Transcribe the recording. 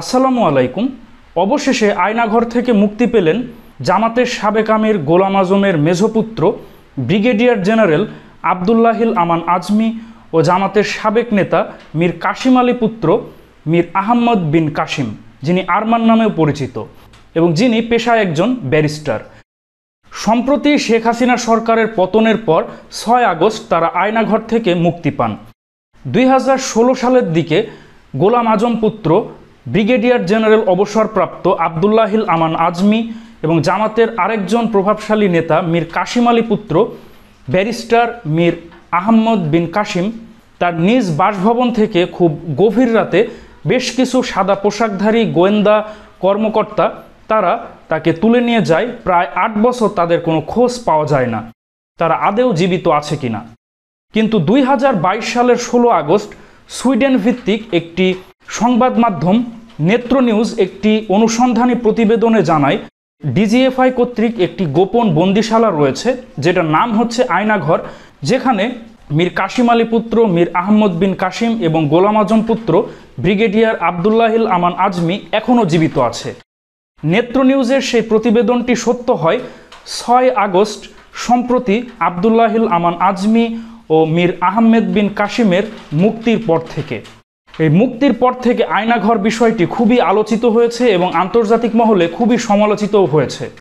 আসসালামু আলাইকুম অবশেষে আয়নাঘর থেকে মুক্তি পেলেন জামাতের সাবেক আমির গোলাম আজমের মেঝপুত্র ব্রিগেডিয়ার জেনারেল আবদুল্লাহিল আমান আজমি ও জামাতের সাবেক নেতা মীর কাশিম আলী পুত্র মীর আহম্মদ বিন কাশিম যিনি আরমান নামেও পরিচিত এবং যিনি পেশায় একজন ব্যারিস্টার সম্প্রতি শেখ হাসিনা সরকারের পতনের পর ছয় আগস্ট তারা আয়নাঘর থেকে মুক্তি পান দুই সালের দিকে গোলাম আজম পুত্র ব্রিগেডিয়ার জেনারেল অবসরপ্রাপ্ত আবদুল্লাহিল আমান আজমি এবং জামাতের আরেকজন প্রভাবশালী নেতা মীর কাশিম আলী পুত্র ব্যারিস্টার মীর আহম্মদ বিন কাশিম তার নিজ বাসভবন থেকে খুব গভীর রাতে বেশ কিছু সাদা পোশাকধারী গোয়েন্দা কর্মকর্তা তারা তাকে তুলে নিয়ে যায় প্রায় আট বছর তাদের কোনো খোঁজ পাওয়া যায় না তারা আদেও জীবিত আছে কিনা কিন্তু দুই সালের ষোলো আগস্ট সুইডেন ভিত্তিক একটি সংবাদ মাধ্যম নেত্র নিউজ একটি অনুসন্ধানী প্রতিবেদনে জানায় ডিজিএফআই কর্তৃক একটি গোপন বন্দিশালা রয়েছে যেটার নাম হচ্ছে আয়নাঘর যেখানে মীর কাশিম আলী পুত্র মীর আহমদ বিন কাশিম এবং গোলাম আজম পুত্র ব্রিগেডিয়ার আবদুল্লাহিল আমান আজমি এখনও জীবিত আছে নেত্র নিউজের সেই প্রতিবেদনটি সত্য হয় ছয় আগস্ট সম্প্রতি আবদুল্লাহিল আমান আজমি ও মীর আহমেদ বিন কাশিমের মুক্তির পর থেকে এই মুক্তির পর থেকে আয়নাঘর বিষয়টি খুবই আলোচিত হয়েছে এবং আন্তর্জাতিক মহলে খুবই সমালোচিতও হয়েছে